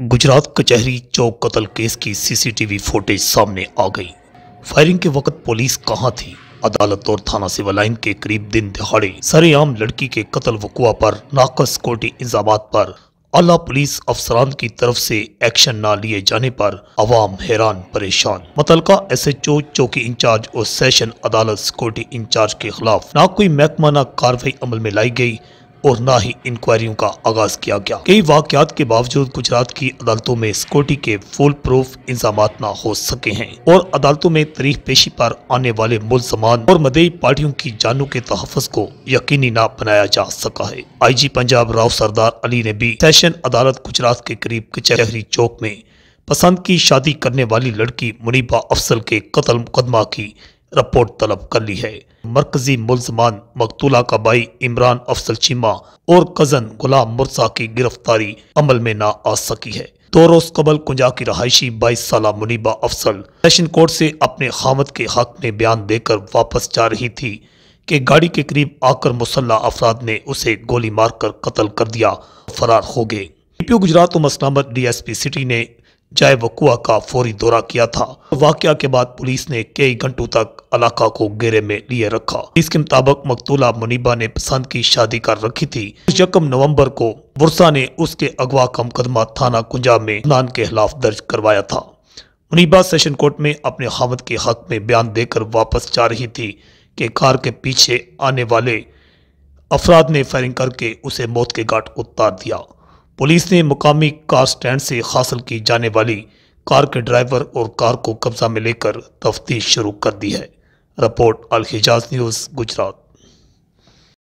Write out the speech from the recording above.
गुजरात कचहरी चौक कत्ल केस की सीसीटीवी फुटेज सामने आ गई फायरिंग के वक्त पुलिस कहाँ थी अदालत और थाना सिविल लाइन के करीब दिन दिहाड़े सरेआम लड़की के कत्ल वकुआ पर नाकस कोटी इंजाम पर आला पुलिस अफसरान की तरफ से एक्शन न लिए जाने पर अवाम हैरान परेशान मुतलका एस एच ओ चौकी इंचार्ज और सेशन अदालत सिक्योरिटी इंचार्ज के खिलाफ ना कोई महकमाना कार्रवाई अमल में लाई गई और न ही इंक्वायरियों का आगाज किया गया कई वाकत के बावजूद गुजरात की अदालतों में सिक्योरिटी के फुल प्रूफ इंजाम न हो सके हैं और अदालतों में तरीफ पेशी पर आने वाले मुलजमान और मदई पार्टियों की जानों के तहफ़ को यकीनी न बनाया जा सका है आई जी पंजाब राव सरदार अली ने भी सेशन अदालत गुजरात के करीब कचहरी चौक में पसंद की शादी करने वाली लड़की मुनीबा अफसल के कत्ल मुकदमा की रिपोर्ट तलब कर ली है मरकजी मुलजमान मकतूला का भाई इमरान अफसल चीमा और कजन गुलाम मुरसा की गिरफ्तारी अमल में न आ सकी है दो रोज कबल कुंजा की रहायशी बाईस साल मुनीबा अफसल सेशन कोर्ट से अपने खामत के हक में बयान देकर वापस जा रही थी कि गाड़ी के करीब आकर मुसल्ला अफराद ने उसे गोली मारकर कत्ल कर दिया फरार हो गए DPO Gujarat S DSP city ने जाय वकुआ का फौरी दौरा किया था वाकया के बाद पुलिस ने कई घंटों तक अलाका को घेरे में लिए रखा इसके मुताबिक मकतूला मुनीबा ने पसंद की शादी कर रखी थी यकम नवंबर को वर्षा ने उसके अगवा का मुकदमा थाना कुंजा में नान के खिलाफ दर्ज करवाया था मुनीबा सेशन कोर्ट में अपने हामद के हक में बयान देकर वापस जा रही थी कि कार के पीछे आने वाले अफराद ने फायरिंग करके उसे मौत के घाट उतार दिया पुलिस ने मुकामी कार स्टैंड से हासिल की जाने वाली कार के ड्राइवर और कार को कब्जा में लेकर तफ्तीश शुरू कर दी है रिपोर्ट हिजाज न्यूज़ गुजरात